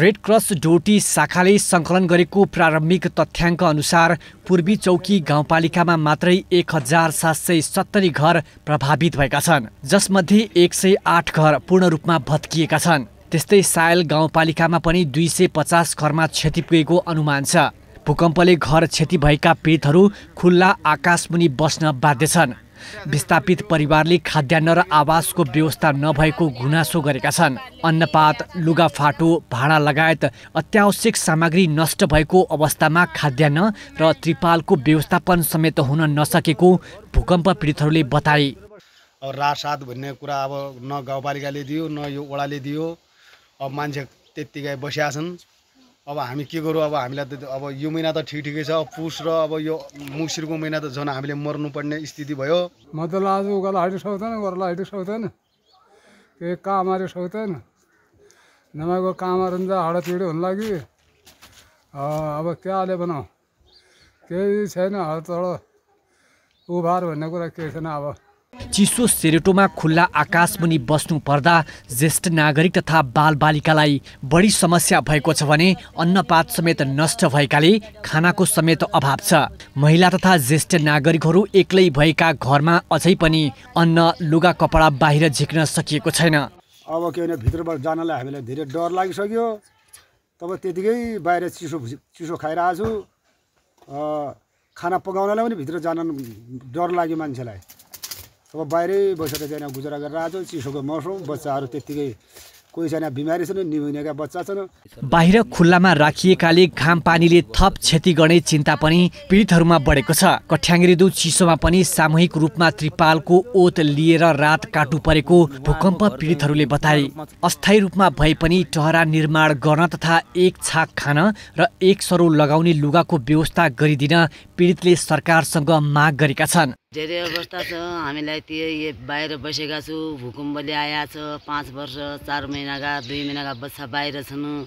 red cross Doti शाखाले सङ्कलन गरेको प्रारम्भिक तथ्याङ्क अनुसार पूर्वी चौकी गाउँपालिकामा मात्रै एक हजार सात सय सत्तरी घर प्रभावित भएका छन् जसमध्ये एक सय आठ घर पूर्ण रूपमा भत्किएका छन् त्यस्तै सायल गाउँपालिकामा पनि दुई सय पचास घरमा क्षति पुगेको अनुमान छ भूकम्पले घर क्षति भएका पीडितहरू खुल्ला आकाशमुनि बस्न बाध्य छन् विस्थापित परिवारले खाद्यान्न र आवासको व्यवस्था नभएको गुनासो गरेका छन् अन्नपात लुगाफाटो भाँडा लगायत अत्यावश्यक सामग्री नष्ट भएको अवस्थामा खाद्यान्न र त्रिपालको व्यवस्थापन समेत हुन नसकेको भूकम्प पीडितहरूले बताए रासात भन्ने कुरा अब न गाउँपालिकाले दियो न यो ओडाले दियो अब मान्छे त्यत्तिकै बसिया छन् अब हामी के गरौँ अब हामीलाई त अब यो महिना त ठिक ठिकै छ पुस र अब यो मुसिरको महिना त झन् हामीले मर्नुपर्ने स्थिति भयो म त लाज उकालो हाइटु सक्दैन गोर्ला हाइटु सक्दैन केही कामहरू सक्दैन नभएको कामहरू त हाडापिँडो हुनु लागि अब क्याले बनाऊ केही छैन तल उभार भन्ने कुरा केही छैन अब चिसो सेरेटोमा खुल्ला आकाशमुनि मुनि बस्नु पर्दा ज्येष्ठ नागरिक तथा बालबालिकालाई बढी समस्या भएको छ भने अन्नपात समेत नष्ट भएकाले खानाको समेत अभाव छ महिला तथा ज्येष्ठ नागरिकहरू एक्लै भएका घरमा अझै पनि अन्न लुगा कपडा बाहिर झिक्न सकिएको छैन अब के भने भित्रबाट जानलाई हामीलाई धेरै डर लागिसक्यो तब त्यतिकै बाहिर चिसो चिसो खाइरहेको छु खाना पकाउनलाई पनि भित्र जान डर लाग्यो मान्छेलाई अब बाहिरै बसेर चाहिँ गुजरा गरेर आज चिसोको मौसम बच्चाहरू त्यत्तिकै कोही छैन बिमारी छन् बच्चा छन् बाहिर खुल्लामा राखिएकाले घाम पानीले थप क्षति गर्ने चिन्ता पनि पीडितहरूमा बढेको छ कठ्याङ्ग्रिदु चिसोमा पनि सामूहिक रूपमा त्रिपालको ओत लिएर रात काट्नु परेको भूकम्प पीडितहरूले बताए अस्थायी रूपमा भए पनि टहरा निर्माण गर्न तथा एक छाक खान र एक सरो लगाउने लुगाको व्यवस्था गरिदिन पीडितले सरकारसँग माग गरेका छन् धेरै अवस्था छ हामीलाई त्यो बाहिर बसेका छु भूकम्पले छ पाँच वर्ष चार महिनाका दुई महिनाका बच्चा बाहिर छन्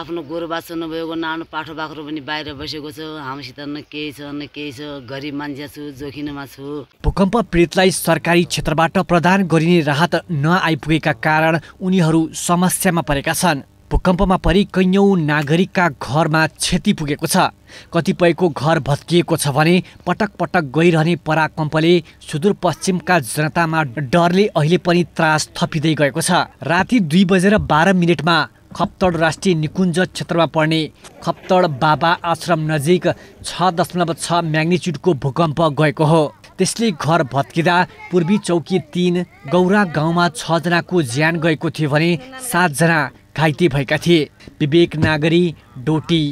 आफ्नो गोरु बाछ नभएको नानो पाठो बाख्रो पनि बाहिर बसेको छ हामीसित न केही छ न केही छ गरिब मान्छे छु जोखिममा छु भूकम्प पीडितलाई सरकारी क्षेत्रबाट प्रदान गरिने राहत नआइपुगेका कारण उनीहरू समस्यामा परेका छन् भूकम्पमा परि कैयौँ नागरिकका घरमा क्षति पुगेको छ कतिपयको घर भत्किएको छ भने पटक पटक गइरहने पराकम्पले सुदूरपश्चिमका जनतामा डरले अहिले पनि त्रास थपिँदै गएको छ राति दुई बजेर बाह्र मिनटमा खप्तड राष्ट्रिय निकुञ्ज क्षेत्रमा पर्ने खप्तड बाबा आश्रम नजिक छ दशमलव छ म्याग्निच्युडको भूकम्प गएको हो त्यसले घर भत्किँदा पूर्वी चौकी तिन गौरा गाउँमा छजनाको ज्यान गएको थियो भने सातजना घाइते भएका थिए विवेक नागरी डोटी